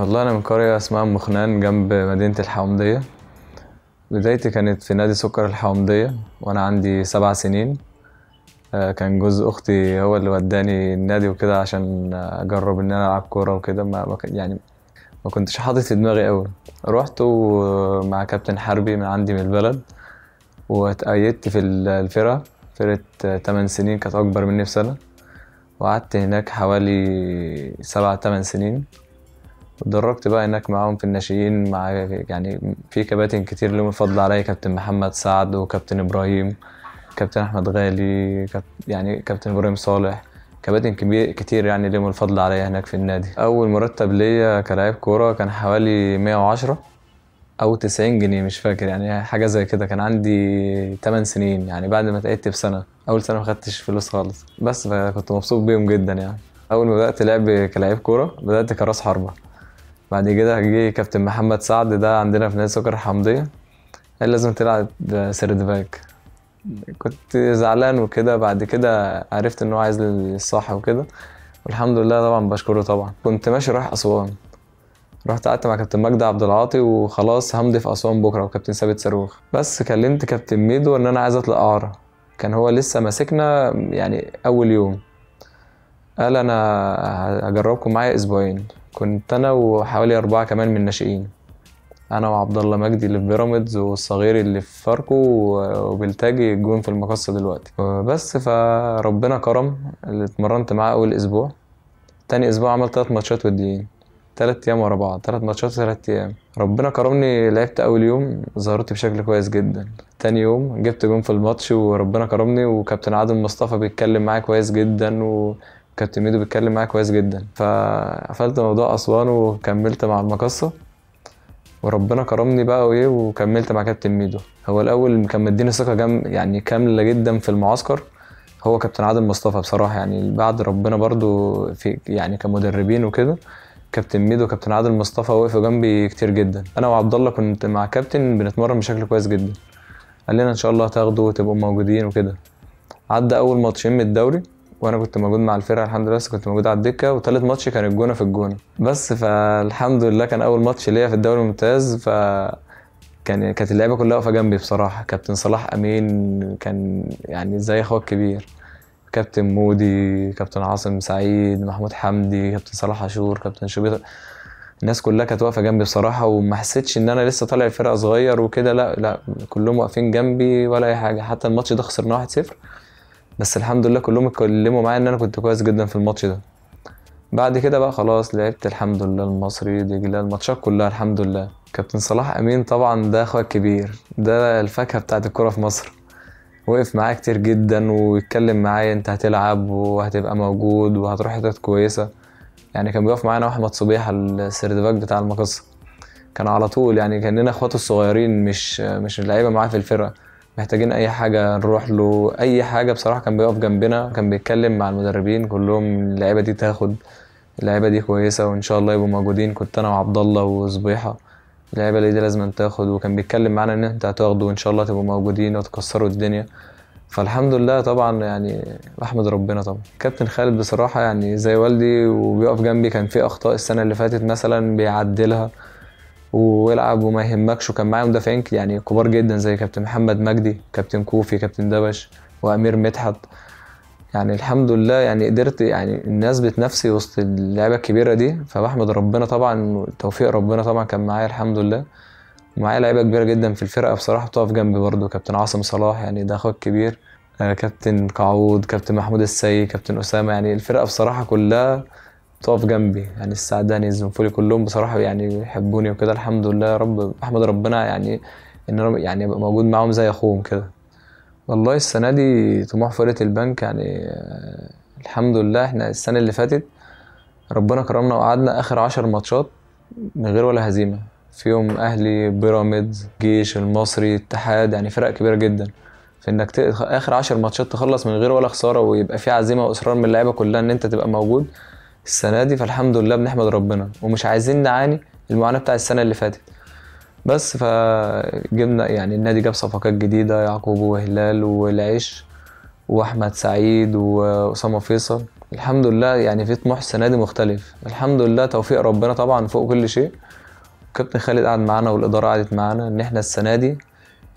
والله أنا من قرية اسمها أم خنان جنب مدينة الحومضيه بدايتي كانت في نادي سكر الحومضيه وأنا عندي سبع سنين آه، كان جوز أختي هو اللي وداني النادي وكده عشان أجرب إن أنا ألعب كورة وكده ما يعني ما كنتش حاطط في دماغي أوي رحت مع كابتن حربي من عندي من البلد واتأيدت في الفرقة فرقة تمن سنين كانت أكبر مني بسنة وقعدت هناك حوالي سبع تمن سنين اتدربت بقى هناك معاهم في الناشئين مع يعني في كباتن كتير لهم الفضل عليا كابتن محمد سعد وكابتن ابراهيم كابتن احمد غالي يعني كابتن ابراهيم صالح كباتن كبير كتير يعني لهم الفضل عليا هناك في النادي اول مرتب ليا كلاعب كوره كان حوالي 110 او 90 جنيه مش فاكر يعني حاجه زي كده كان عندي 8 سنين يعني بعد ما اتقيدت بسنه اول سنه ما خدتش فلوس خالص بس كنت مبسوط بيهم جدا يعني اول ما بدات لعب كلاعب كوره بدات كراس حربه بعد كده جه كابتن محمد سعد ده عندنا في نادي سكر الحمضيه قال لازم تلعب سيرد باك كنت زعلان وكده بعد كده عرفت ان هو عايز الصح وكده والحمد لله طبعا بشكره طبعا كنت ماشي رايح اسوان رحت قعدت مع كابتن مجدي عبد العاطي وخلاص همضي في اسوان بكره وكابتن ثابت صاروخ بس كلمت كابتن ميدو ان انا عايز اطلع اعاره كان هو لسه ماسكنا يعني اول يوم قال انا هجربكم معايا اسبوعين كنت انا وحوالي اربعه كمان من الناشئين انا وعبد الله مجدي اللي في بيراميدز والصغير اللي في فاركو وبلتاجي الجون في المقصه دلوقتي بس فربنا كرم اللي اتمرنت معاه اول اسبوع تاني اسبوع عملت تلات ماتشات وديين تلات ايام ورا بعض تلات ماتشات تلات ايام ربنا كرمني لعبت اول يوم ظهرت بشكل كويس جدا تاني يوم جبت جون في الماتش وربنا كرمني وكابتن عادل مصطفى بيتكلم معايا كويس جدا و... كابتن ميدو بيتكلم معايا كويس جدا فقفلت موضوع اسوان وكملت مع المقصه وربنا كرمني بقى وايه وكملت مع كابتن ميدو هو الاول كان مديني ثقه جم يعني كامله جدا في المعسكر هو كابتن عادل مصطفى بصراحه يعني بعد ربنا برضو في يعني كمدربين وكده كابتن ميدو وكابتن عادل مصطفى وقفوا جنبي كتير جدا انا وعبد الله كنت مع كابتن بنتمرن بشكل كويس جدا قال لنا ان شاء الله هتاخدوا وتبقوا موجودين وكده عدى اول ماتشين من الدوري وانا كنت موجود مع الفرقه الحمد لله بس كنت موجود على الدكه وثالث ماتش كان الجونه في الجونه بس فالحمد لله كان اول ماتش ليا في الدوري الممتاز ف كان كانت اللعيبه كلها واقفه جنبي بصراحه كابتن صلاح امين كان يعني زي اخوه كبير كابتن مودي كابتن عاصم سعيد محمود حمدي كابتن صلاح عاشور كابتن شبيطه الناس كلها كانت واقفه جنبي بصراحه وما حسيتش ان انا لسه طالع الفرقه صغير وكده لا لا كلهم واقفين جنبي ولا اي حاجه حتى الماتش ده خسرنا 1-0 بس الحمد لله كلهم اتكلموا معايا ان انا كنت كويس جدا في الماتش ده بعد كده بقى خلاص لعبت الحمد لله المصري دجله الماتشات كلها الحمد لله كابتن صلاح امين طبعا ده اخويا الكبير ده الفاكهه بتاعت الكوره في مصر وقف معايا كتير جدا ويتكلم معايا انت هتلعب وهتبقى موجود وهتروح حتت كويسه يعني كان بيقف معانا احمد صبيح باك بتاع المقصه كان على طول يعني كاننا اخواته الصغيرين مش مش اللعيبه معاه في الفرقه محتاجين اي حاجه نروح له اي حاجه بصراحه كان بيقف جنبنا كان بيتكلم مع المدربين كلهم اللعيبه دي تاخد اللعيبه دي كويسه وان شاء الله يبقوا موجودين كنت انا وعبد الله وصبيحه اللعيبه دي لازم تاخد وكان بيتكلم معانا ان انت هتاخدوا وان شاء الله تبقوا موجودين وتكسروا الدنيا فالحمد لله طبعا يعني بحمد ربنا طبعا كابتن خالد بصراحه يعني زي والدي وبيقف جنبي كان في اخطاء السنه اللي فاتت مثلا بيعدلها والعب وما يهمكش وكان معايا مدافعين يعني كبار جدا زي كابتن محمد مجدي كابتن كوفي كابتن دبش وامير مدحت يعني الحمد لله يعني قدرت يعني الناس بتنافسي وسط اللعيبه الكبيره دي فبحمد ربنا طبعا توفيق ربنا طبعا كان معايا الحمد لله ومعايا لعيبه كبيره جدا في الفرقه بصراحه بتقف جنبي برده كابتن عاصم صلاح يعني ده اخويا الكبير آه، كابتن قعود كابتن محمود السي كابتن اسامه يعني الفرقه بصراحه كلها تقف جنبي يعني السعداني الزنفولي كلهم بصراحه يعني يحبوني وكده الحمد لله يا رب احمد ربنا يعني ان انا يعني ابقى موجود معاهم زي اخوهم كده والله السنه دي طموح فرقه البنك يعني الحمد لله احنا السنه اللي فاتت ربنا كرمنا وقعدنا اخر عشر ماتشات من غير ولا هزيمه فيهم اهلي بيراميدز جيش المصري اتحاد يعني فرق كبيره جدا في انك اخر عشر ماتشات تخلص من غير ولا خساره ويبقى في عزيمه واصرار من اللعيبه كلها ان انت تبقى موجود السنه دي فالحمد لله بنحمد ربنا ومش عايزين نعاني المعاناه بتاع السنه اللي فاتت بس فجبنا يعني النادي جاب صفقات جديده يعقوب وهلال والعيش واحمد سعيد واسامه فيصل الحمد لله يعني في طموح السنه دي مختلف الحمد لله توفيق ربنا طبعا فوق كل شيء كابتن خالد قعد معانا والاداره قعدت معانا ان احنا السنه دي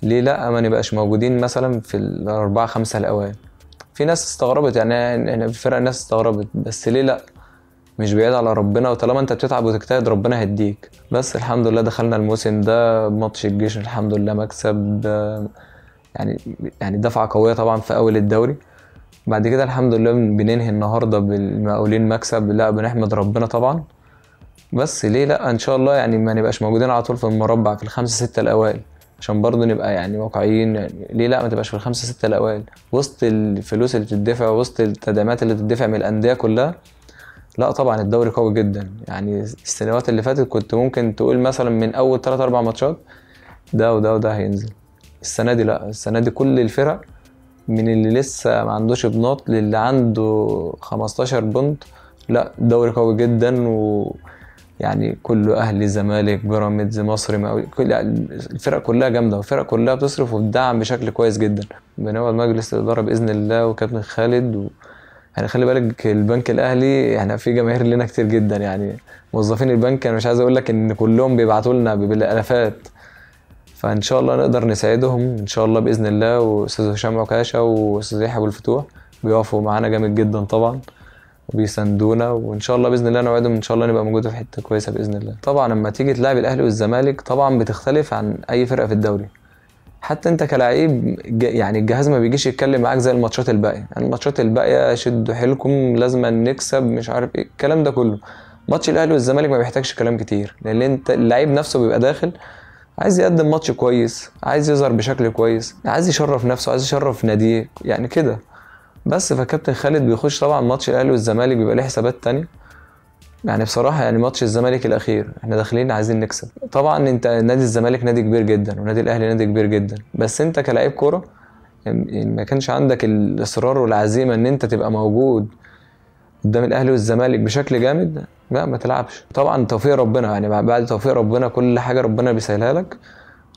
ليه لا ما نبقاش موجودين مثلا في الاربعه خمسه الاوائل في ناس استغربت يعني احنا في فرق ناس استغربت بس ليه لا مش بعيد على ربنا وطالما انت بتتعب وتجتهد ربنا هيديك بس الحمد لله دخلنا الموسم ده ماتش الجيش الحمد لله مكسب يعني يعني دفعه قويه طبعا في اول الدوري بعد كده الحمد لله بننهي النهارده بالمقاولين مكسب لا بنحمد ربنا طبعا بس ليه لا ان شاء الله يعني ما نبقاش موجودين على طول في المربع في الخمسه سته الاوائل عشان برضه نبقى يعني واقعيين يعني ليه لا ما تبقاش في الخمسه سته الاوائل وسط الفلوس اللي بتدفع وسط التدعيمات اللي بتدفع من الانديه كلها لا طبعا الدوري قوي جدا يعني السنوات اللي فاتت كنت ممكن تقول مثلا من اول 3 4 ماتشات ده وده وده هينزل السنه دي لا السنه دي كل الفرق من اللي لسه ما عندوش بنات للي عنده 15 بنت لا دوري قوي جدا و يعني كله اهلي زمالك بيراميدز مصري مقاولي كل الفرق كلها جامده والفرق كلها بتصرف وبتدعم بشكل كويس جدا بنقعد مجلس الاداره باذن الله وكابتن خالد يعني خلي بالك البنك الاهلي احنا في جماهير لنا كتير جدا يعني موظفين البنك انا مش عايز اقول لك ان كلهم بيبعتوا لنا بالالافات فان شاء الله نقدر نساعدهم ان شاء الله باذن الله واستاذ هشام عكاشه واستاذ يحيى ابو الفتوح بيقفوا معانا جامد جدا طبعا وبيساندونا وان شاء الله باذن الله نوعدهم ان شاء الله نبقى موجوده في حته كويسه باذن الله طبعا لما تيجي تلاعب الاهلي والزمالك طبعا بتختلف عن اي فرقه في الدوري حتى انت كلاعب يعني الجهاز ما بيجيش يتكلم معاك زي الماتشات الباقيه يعني الماتشات الباقيه شدوا حيلكم لازم نكسب مش عارف ايه الكلام ده كله ماتش الاهلي والزمالك ما بيحتاجش كلام كتير لان انت اللعيب نفسه بيبقى داخل عايز يقدم ماتش كويس عايز يظهر بشكل كويس عايز يشرف نفسه عايز يشرف ناديه يعني كده بس فكابتن خالد بيخش طبعا ماتش الاهلي والزمالك بيبقى ليه حسابات تانية يعني بصراحة يعني ماتش الزمالك الأخير احنا داخلين عايزين نكسب طبعا انت نادي الزمالك نادي كبير جدا ونادي الأهلي نادي كبير جدا بس انت كلاعب كورة يعني ما كانش عندك الإصرار والعزيمة ان انت تبقى موجود قدام الأهلي والزمالك بشكل جامد لا ما تلعبش طبعا توفيق ربنا يعني بعد توفيق ربنا كل حاجة ربنا بيسهلها لك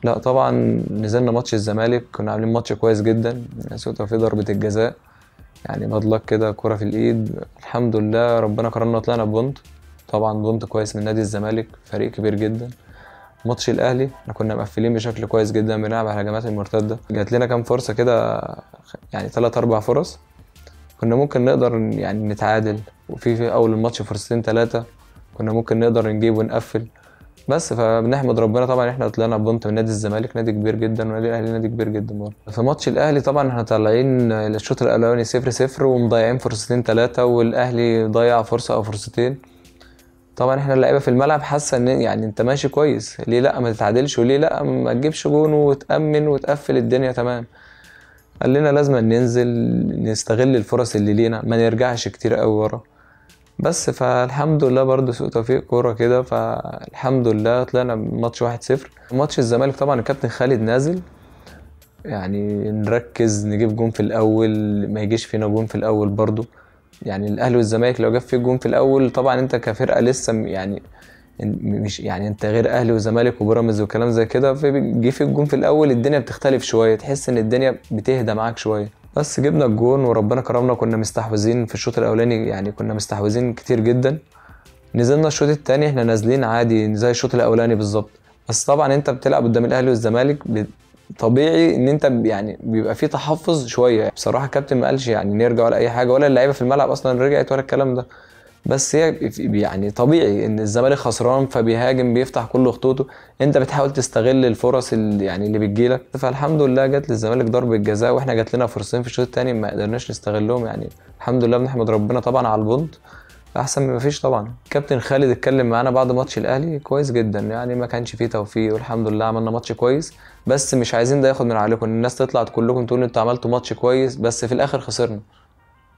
لا طبعا نزلنا ماتش الزمالك كنا عاملين ماتش كويس جدا سوء توفيق ضربة الجزاء يعني بضلك كده كرة في الايد الحمد لله ربنا كرمنا طلعنا ببونت طبعا ضمت كويس من نادي الزمالك فريق كبير جدا ماتش الاهلي احنا كنا مقفلين بشكل كويس جدا بنلعب على الهجمات المرتده جات لنا كام فرصه كده يعني ثلاث اربع فرص كنا ممكن نقدر يعني نتعادل وفي في اول الماتش فرصتين ثلاثه كنا ممكن نقدر نجيب ونقفل بس فبنحمد ربنا طبعا احنا طلعنا بونت من نادي الزمالك نادي كبير جدا ونادي الاهلي نادي كبير جدا برضه في ماتش الاهلي طبعا احنا طالعين الشوط الاولاني 0 0 ومضيعين فرصتين ثلاثه والاهلي ضيع فرصه او فرصتين طبعا احنا اللعيبه في الملعب حاسه ان يعني انت ماشي كويس ليه لا ما تتعادلش وليه لا ما تجيبش جون وتامن وتقفل الدنيا تمام قال لنا لازم ننزل نستغل الفرص اللي لينا ما نرجعش كتير قوي ورا بس فالحمد لله برضه سوء توفيق كوره كده فالحمد لله طلعنا ماتش واحد صفر ماتش الزمالك طبعا الكابتن خالد نازل يعني نركز نجيب جون في الاول ما يجيش فينا جون في الاول برضه يعني الاهلي والزمالك لو جاب فيه جون في الاول طبعا انت كفرقه لسه يعني مش يعني انت غير اهلي وزمالك وبيراميدز وكلام زي كده فجه في الجون في الاول الدنيا بتختلف شويه تحس ان الدنيا بتهدى معاك شويه بس جبنا الجون وربنا كرمنا كنا مستحوذين في الشوط الاولاني يعني كنا مستحوذين كتير جدا نزلنا الشوط الثاني احنا نازلين عادي زي الشوط الاولاني بالظبط بس طبعا انت بتلعب قدام الاهلي والزمالك طبيعي ان انت يعني بيبقى في تحفظ شويه بصراحه الكابتن ما قالش يعني نرجع ولا اي حاجه ولا اللعيبه في الملعب اصلا رجعت ولا الكلام ده بس هي يعني طبيعي ان الزمالك خسران فبيهاجم بيفتح كل خطوطه انت بتحاول تستغل الفرص اللي يعني اللي بتجيلك فالحمد لله جت للزمالك ضربه جزاء واحنا جات لنا فرصتين في الشوط الثاني ما قدرناش نستغلهم يعني الحمد لله بنحمد ربنا طبعا على البند احسن ما فيش طبعا كابتن خالد اتكلم معانا بعد ماتش الاهلي كويس جدا يعني ما كانش فيه توفيق والحمد لله عملنا ماتش كويس بس مش عايزين ده ياخد من عليكم الناس تطلع كلكم تقول انتوا عملتوا ماتش كويس بس في الاخر خسرنا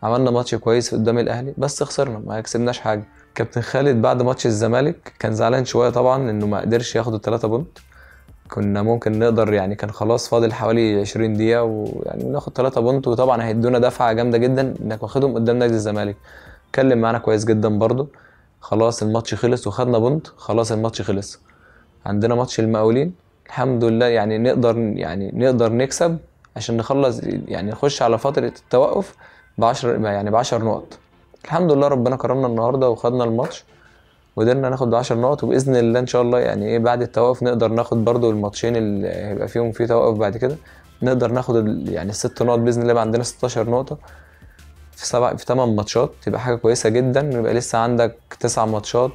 عملنا ماتش كويس قدام الاهلي بس خسرنا ما كسبناش حاجه كابتن خالد بعد ماتش الزمالك كان زعلان شويه طبعا انه ما قدرش ياخد الثلاثه بونت كنا ممكن نقدر يعني كان خلاص فاضل حوالي 20 دقيقه ويعني ناخد تلاتة بونت وطبعا هيدونا دفعه جامده جدا انك واخدهم قدام نادي الزمالك اتكلم معانا كويس جدا برده خلاص الماتش خلص وخدنا بونت خلاص الماتش خلص عندنا ماتش المقاولين الحمد لله يعني نقدر يعني نقدر نكسب عشان نخلص يعني نخش على فتره التوقف ب 10 يعني ب 10 نقط الحمد لله ربنا كرمنا النهارده وخدنا الماتش وقدرنا ناخد 10 نقط وباذن الله ان شاء الله يعني ايه بعد التوقف نقدر ناخد برده الماتشين اللي هيبقى فيهم في توقف بعد كده نقدر ناخد يعني الست نقط باذن الله يبقى عندنا 16 نقطه في سبع في ثمان ماتشات تبقى حاجه كويسه جدا ويبقى لسه عندك تسع ماتشات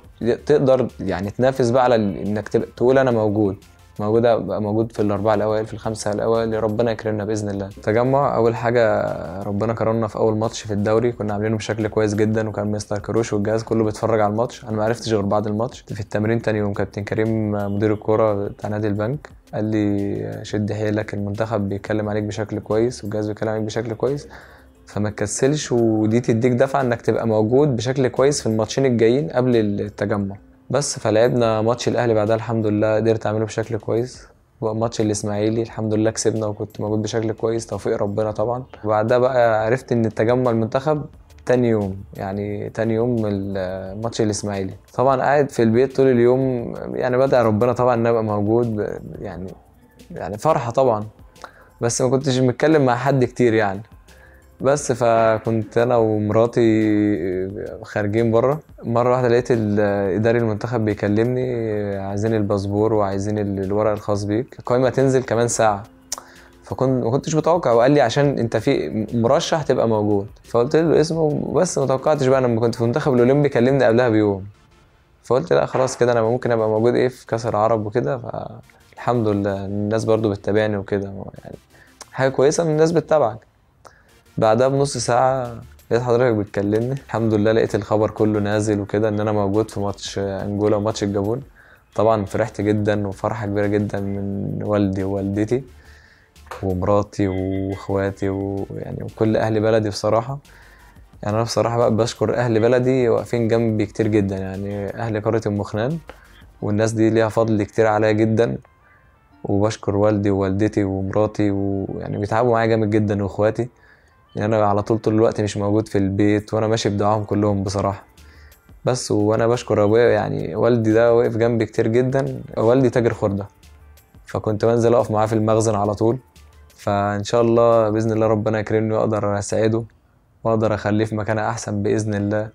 تقدر يعني تنافس بقى على انك تبقى تقول انا موجود موجودة أبقى موجود في الأربعة الأوائل في الخمسة الأوائل ربنا يكرمنا بإذن الله تجمع أول حاجة ربنا كرمنا في أول ماتش في الدوري كنا عاملينه بشكل كويس جدا وكان مستر كروش والجهاز كله بيتفرج على الماتش أنا ما عرفتش غير بعد الماتش في التمرين تاني يوم كابتن كريم مدير الكورة بتاع نادي البنك قال لي شد حيلك المنتخب بيتكلم عليك بشكل كويس والجهاز بيتكلم عليك بشكل كويس فما تكسلش ودي تديك دفعه انك تبقى موجود بشكل كويس في الماتشين الجايين قبل التجمع بس فلعبنا ماتش الاهلي بعدها الحمد لله قدرت اعمله بشكل كويس ماتش الاسماعيلي الحمد لله كسبنا وكنت موجود بشكل كويس توفيق ربنا طبعا وبعدها بقى عرفت ان التجمع المنتخب تاني يوم يعني تاني يوم ماتش الاسماعيلي طبعا قاعد في البيت طول اليوم يعني بدأ ربنا طبعا ان ابقى موجود يعني يعني فرحه طبعا بس ما كنتش متكلم مع حد كتير يعني بس فكنت انا ومراتي خارجين بره مره واحده لقيت اداري المنتخب بيكلمني عايزين الباسبور وعايزين الورق الخاص بيك القائمه تنزل كمان ساعه فكنت ما كنتش متوقع وقال لي عشان انت في مرشح تبقى موجود فقلت له اسمه بس ما توقعتش بقى انا لما كنت في المنتخب الاولمبي كلمني قبلها بيوم فقلت لا خلاص كده انا ممكن ابقى موجود ايه في كاس العرب وكده فالحمد لله الناس برضو بتتابعني وكده يعني حاجه كويسه ان الناس بتتابعك بعدها بنص ساعه لقيت حضرتك بتكلمني الحمد لله لقيت الخبر كله نازل وكده ان انا موجود في ماتش انجولا وماتش الجابون طبعا فرحت جدا وفرحه كبيره جدا من والدي ووالدتي ومراتي واخواتي ويعني وكل اهل بلدي بصراحه يعني انا بصراحه بقى بشكر اهل بلدي واقفين جنبي كتير جدا يعني اهل قريه ام خنان والناس دي ليها فضل كتير عليا جدا وبشكر والدي ووالدتي ومراتي ويعني بيتعبوا معايا جامد جدا واخواتي يعني انا على طول طول الوقت مش موجود في البيت وانا ماشي بدعاهم كلهم بصراحه بس وانا بشكر ابويا يعني والدي ده وقف جنبي كتير جدا والدي تاجر خرده فكنت بنزل اقف معاه في المخزن على طول فان شاء الله باذن الله ربنا يكرمني واقدر اساعده واقدر اخليه في مكان احسن باذن الله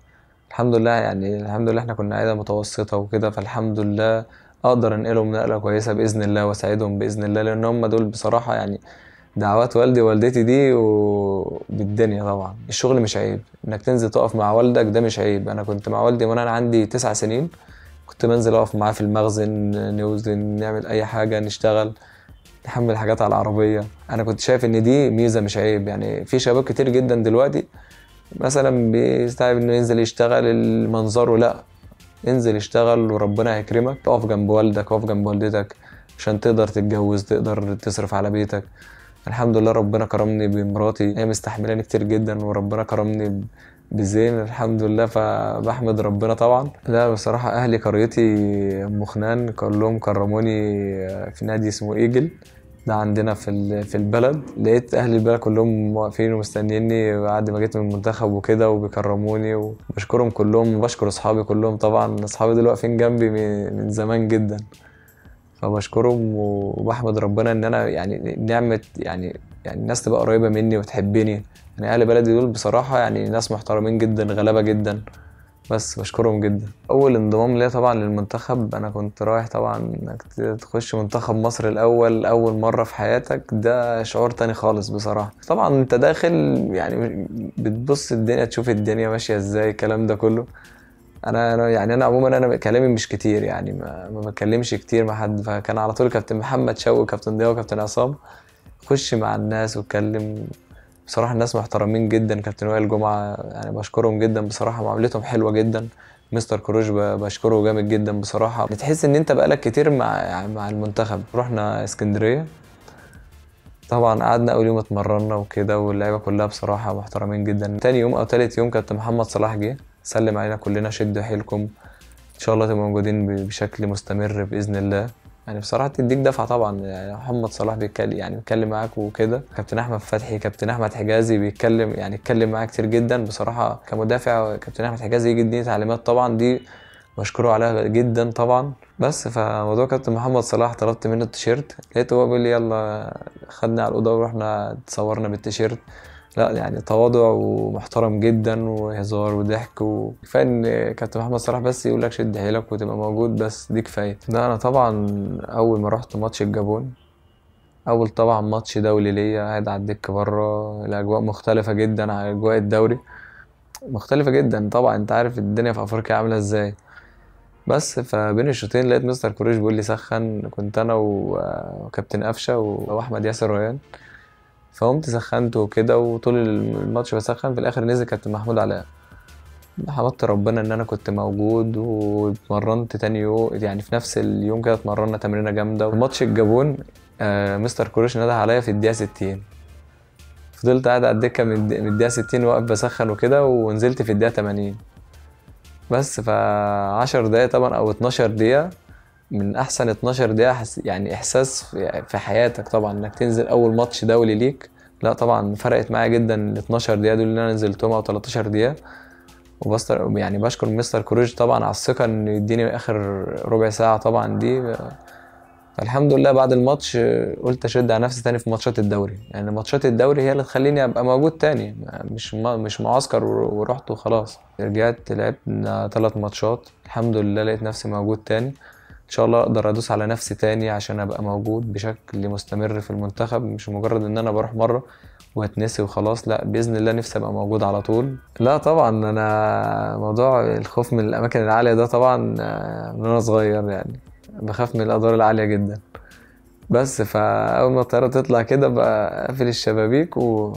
الحمد لله يعني الحمد لله احنا كنا عائله متوسطه وكده فالحمد لله اقدر انقلهم نقله كويسه باذن الله واساعدهم باذن الله لان هم دول بصراحه يعني دعوات والدي ووالدتي دي وبالدنيا طبعا الشغل مش عيب انك تنزل تقف مع والدك ده مش عيب انا كنت مع والدي وانا عندي تسع سنين كنت بنزل اقف معاه في المخزن نوزن نعمل اي حاجه نشتغل نحمل حاجات على العربيه انا كنت شايف ان دي ميزه مش عيب يعني في شباب كتير جدا دلوقتي مثلا بيستعجب انه ينزل يشتغل المنظره لا انزل اشتغل وربنا هيكرمك تقف جنب والدك تقف جنب والدتك عشان تقدر تتجوز تقدر تصرف على بيتك الحمد لله ربنا كرمني بمراتي هي مستحملاني كتير جدا وربنا كرمني بزين الحمد لله فبحمد ربنا طبعا لا بصراحة أهلي قريتي أم خنان كلهم كرموني في نادي اسمه إيجل ده عندنا في في البلد لقيت اهل البلد كلهم واقفين ومستنيني بعد ما جيت من المنتخب وكده وبيكرموني وبشكرهم كلهم وبشكر اصحابي كلهم طبعا اصحابي دول واقفين جنبي من زمان جدا فبشكرهم وبحمد ربنا ان انا يعني نعمه يعني يعني الناس تبقى قريبه مني وتحبني يعني اهل بلدي دول بصراحه يعني ناس محترمين جدا غلابه جدا بس بشكرهم جدا اول انضمام ليا طبعا للمنتخب انا كنت رايح طبعا انك تخش منتخب مصر الاول اول مره في حياتك ده شعور تاني خالص بصراحه طبعا انت داخل يعني بتبص الدنيا تشوف الدنيا ماشيه ازاي الكلام ده كله انا انا يعني انا عموما انا كلامي مش كتير يعني ما, ما بتكلمش كتير مع حد فكان على طول كابتن محمد شوقي وكابتن ضياء وكابتن عصام خش مع الناس واتكلم بصراحه الناس محترمين جدا كابتن وائل جمعه يعني بشكرهم جدا بصراحه معاملتهم حلوه جدا مستر كروش بشكره جامد جدا بصراحه بتحس ان انت بقالك كتير مع يعني مع المنتخب رحنا اسكندريه طبعا قعدنا اول يوم اتمرنا وكده واللعيبه كلها بصراحه محترمين جدا تاني يوم او تالت يوم كابتن محمد صلاح جه سلم علينا كلنا شدوا حيلكم ان شاء الله تبقوا موجودين بشكل مستمر باذن الله يعني بصراحه تديك دفعه طبعا يعني محمد صلاح بيتكلم يعني بيتكلم معاك وكده كابتن احمد فتحي كابتن احمد حجازي بيتكلم يعني اتكلم معاك كتير جدا بصراحه كمدافع كابتن احمد حجازي يجي يديني تعليمات طبعا دي مشكوره عليها جدا طبعا بس فموضوع كابتن محمد صلاح طلبت منه التيشيرت لقيته هو بيقول لي يلا خدني على الاوضه ورحنا اتصورنا بالتيشيرت لا يعني تواضع ومحترم جدا وهزار وضحك وكفايه ان كابتن محمد صلاح بس يقول لك شد حيلك وتبقى موجود بس دي كفايه لا انا طبعا اول ما رحت ماتش الجابون اول طبعا ماتش دولي ليا قاعد على الدك بره الاجواء مختلفه جدا عن اجواء الدوري مختلفه جدا طبعا انت عارف الدنيا في افريقيا عامله ازاي بس فبين الشوطين لقيت مستر كوريش بيقول لي سخن كنت انا وكابتن قفشه واحمد ياسر ريان فقمت سخنت وكده وطول الماتش بسخن في الاخر نزل كابتن محمود علاء حمدت ربنا ان انا كنت موجود واتمرنت تاني يوم يعني في نفس اليوم كده اتمرنا تمرينه جامده ماتش الجابون آه مستر كروش نده عليا في الدقيقه 60 فضلت قاعد على الدكه من الدقيقه 60 واقف بسخن وكده ونزلت في الدقيقه 80 بس ف 10 دقايق طبعا او 12 دقيقه من احسن 12 دقيقه حس... يعني احساس في حياتك طبعا انك تنزل اول ماتش دولي ليك لا طبعا فرقت معايا جدا ال 12 دقيقه دول اللي انا نزلتهم او 13 دقيقه وبستر يعني بشكر مستر كروج طبعا على الثقه انه يديني اخر ربع ساعه طبعا دي فالحمد لله بعد الماتش قلت اشد على نفسي تاني في ماتشات الدوري يعني ماتشات الدوري هي اللي تخليني ابقى موجود تاني مش مش معسكر ورحت وخلاص رجعت لعبنا ثلاث ماتشات الحمد لله لقيت نفسي موجود تاني ان شاء الله اقدر ادوس على نفسي تاني عشان ابقى موجود بشكل مستمر في المنتخب مش مجرد ان انا بروح مره وهتنسي وخلاص لا باذن الله نفسي ابقى موجود على طول لا طبعا انا موضوع الخوف من الاماكن العاليه ده طبعا آه، من انا صغير يعني بخاف من الادوار العاليه جدا بس فاول ما الطياره تطلع كده بقى اقفل الشبابيك و...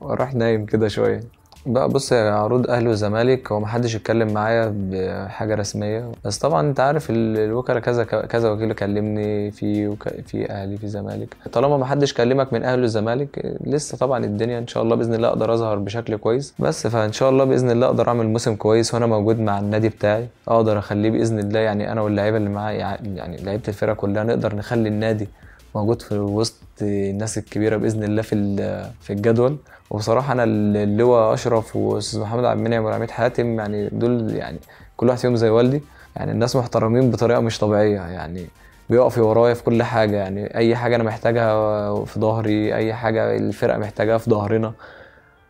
واروح نايم كده شويه بقى بص يا عروض اهلي وزمالك هو محدش اتكلم معايا بحاجه رسميه بس طبعا انت عارف الوكلاء كذا كذا وكيل كلمني في وك... في اهلي في زمالك طالما محدش كلمك من اهلي وزمالك لسه طبعا الدنيا ان شاء الله باذن الله اقدر اظهر بشكل كويس بس فان شاء الله باذن الله اقدر اعمل موسم كويس وانا موجود مع النادي بتاعي اقدر اخليه باذن الله يعني انا واللعيبه اللي معايا يعني لعيبه الفرقه كلها نقدر نخلي النادي موجود في وسط الناس الكبيره باذن الله في في الجدول وبصراحه انا اللواء اشرف واستاذ محمد عبد المنعم والعميد حاتم يعني دول يعني كل واحد فيهم زي والدي يعني الناس محترمين بطريقه مش طبيعيه يعني بيقفوا ورايا في كل حاجه يعني اي حاجه انا محتاجها في ظهري اي حاجه الفرقه محتاجاها في ظهرنا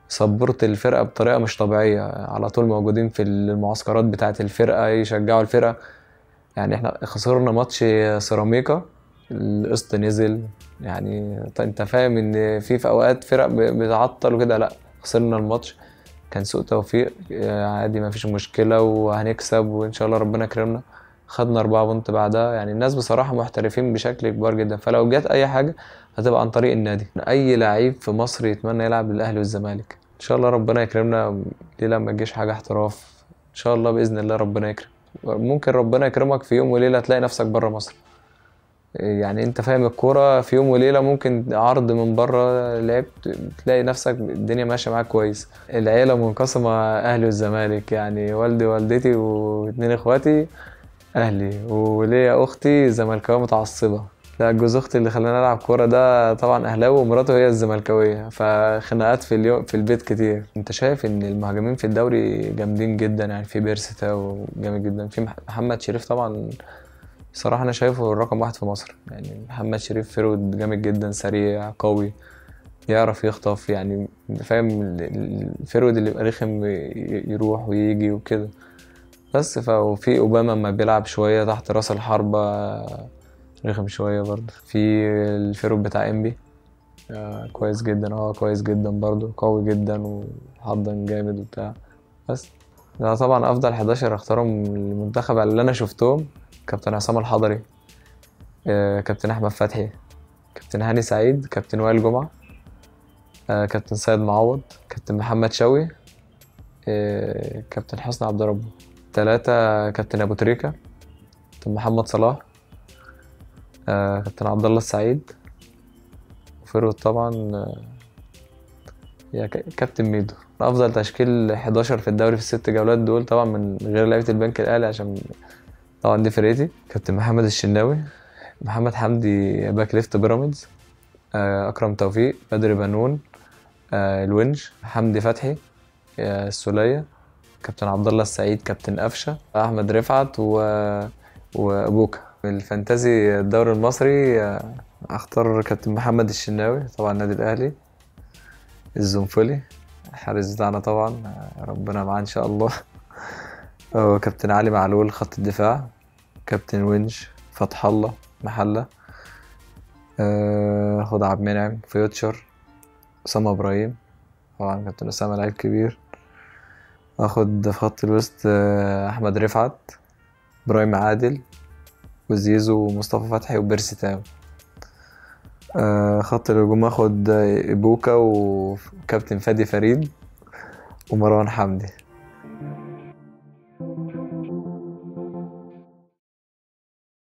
سبورت الفرقه بطريقه مش طبيعيه على طول موجودين في المعسكرات بتاعه الفرقه يشجعوا الفرقه يعني احنا خسرنا ماتش سيراميكا القسط نزل يعني انت فاهم ان في في اوقات فرق بتعطل وكده لا خسرنا الماتش كان سوء توفيق آه، عادي ما فيش مشكله وهنكسب وان شاء الله ربنا كرمنا خدنا أربعة بونت بعدها يعني الناس بصراحة محترفين بشكل كبير جدا فلو جت أي حاجة هتبقى عن طريق النادي أي لعيب في مصر يتمنى يلعب للأهلي والزمالك إن شاء الله ربنا يكرمنا ليه لما تجيش حاجة احتراف إن شاء الله بإذن الله ربنا يكرم ممكن ربنا يكرمك في يوم وليلة تلاقي نفسك بره مصر يعني انت فاهم الكوره في يوم وليله ممكن عرض من بره لعبت تلاقي نفسك الدنيا ماشيه معاك كويس العيله منقسمه اهلي والزمالك يعني والدي ووالدتي واتنين اخواتي اهلي وليا اختي زملكاويه متعصبه لا جوز اختي اللي خلاني العب كوره ده طبعا اهلاوي ومراته هي الزملكاويه فخناقات في اليوم في البيت كتير انت شايف ان المهاجمين في الدوري جامدين جدا يعني في بيرستا وجامد جدا في محمد شريف طبعا صراحة أنا شايفه الرقم واحد في مصر يعني محمد شريف فرود جامد جدا سريع قوي يعرف يخطف يعني فاهم الفرود اللي يبقى رخم يروح ويجي وكده بس وفي أوباما ما بيلعب شوية تحت راس الحربة رخم شوية برضه في الفرود بتاع إنبي آه، كويس جدا اه كويس جدا برضه قوي جدا وحضن جامد وبتاع بس ده طبعا افضل 11 اختارهم المنتخب اللي انا شفتهم كابتن عصام الحضري آه، كابتن احمد فتحي كابتن هاني سعيد كابتن وائل جمعه آه، كابتن سيد معوض كابتن محمد شوقي آه، كابتن حسن عبد ربه ثلاثة كابتن أبو تريكة كابتن محمد صلاح كابتن عبد الله السعيد وفيرود طبعا يا كابتن ميدو افضل تشكيل 11 في الدوري في الست جولات دول طبعا من غير لعيبه البنك الاهلي عشان طبعا دي فرقتي كابتن محمد الشناوي محمد حمدي باك ليفت بيراميدز آه، اكرم توفيق بدر بنون آه، الونج حمدي فتحي آه، السوليه كابتن عبد الله السعيد كابتن قفشه احمد رفعت و... وابوكا الفانتازي الدوري المصري اختار كابتن محمد الشناوي طبعا النادي الاهلي الزنفلي الحارس بتاعنا طبعا ربنا معاه ان شاء الله فهو كابتن علي معلول خط الدفاع كابتن ونج فتح الله محلة آه، خد عبد المنعم فيوتشر أسامة إبراهيم طبعا كابتن أسامة لعيب كبير آخد في خط الوسط آه، أحمد رفعت إبراهيم عادل وزيزو ومصطفى فتحي وبيرسي تاو آه، خط الهجوم آخد إبوكا وكابتن فادي فريد ومروان حمدي